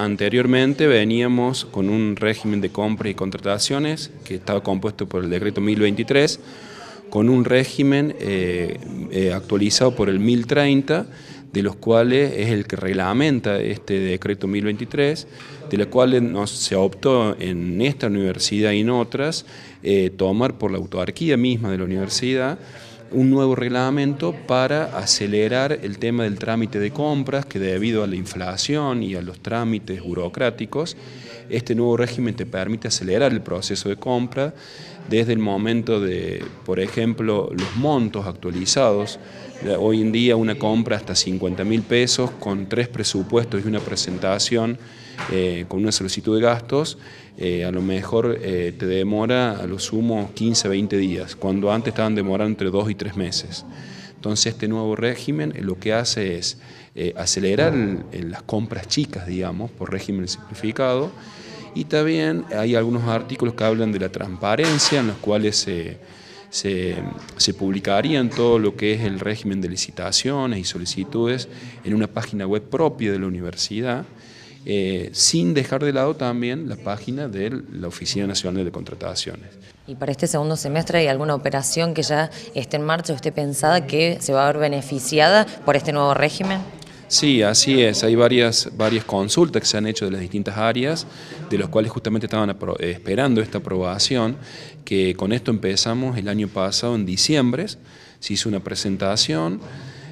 Anteriormente veníamos con un régimen de compras y contrataciones que estaba compuesto por el decreto 1023, con un régimen eh, eh, actualizado por el 1030, de los cuales es el que reglamenta este decreto 1023, de los cuales se optó en esta universidad y en otras eh, tomar por la autarquía misma de la universidad un nuevo reglamento para acelerar el tema del trámite de compras que debido a la inflación y a los trámites burocráticos este nuevo régimen te permite acelerar el proceso de compra desde el momento de, por ejemplo, los montos actualizados. Hoy en día una compra hasta 50 mil pesos con tres presupuestos y una presentación eh, con una solicitud de gastos, eh, a lo mejor eh, te demora a lo sumo 15, 20 días, cuando antes estaban demorando entre 2 y 3 meses. Entonces este nuevo régimen eh, lo que hace es eh, acelerar las compras chicas, digamos, por régimen simplificado. Y también hay algunos artículos que hablan de la transparencia, en los cuales se, se publicarían todo lo que es el régimen de licitaciones y solicitudes en una página web propia de la universidad. Eh, sin dejar de lado también la página de la Oficina Nacional de Contrataciones. ¿Y para este segundo semestre hay alguna operación que ya esté en marcha o esté pensada que se va a ver beneficiada por este nuevo régimen? Sí, así es. Hay varias, varias consultas que se han hecho de las distintas áreas, de las cuales justamente estaban eh, esperando esta aprobación, que con esto empezamos el año pasado, en diciembre, se hizo una presentación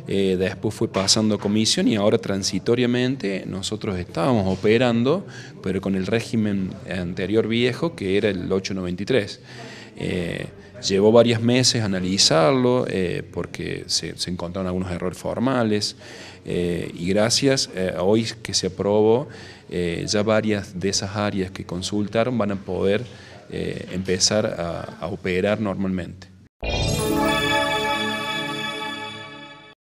eh, después fue pasando comisión y ahora transitoriamente nosotros estábamos operando, pero con el régimen anterior viejo que era el 893. Eh, llevó varios meses analizarlo eh, porque se, encontraron algunos errores formales y gracias a hoy que se aprobó, ya varias de esas áreas que consultaron van a poder empezar a operar normalmente.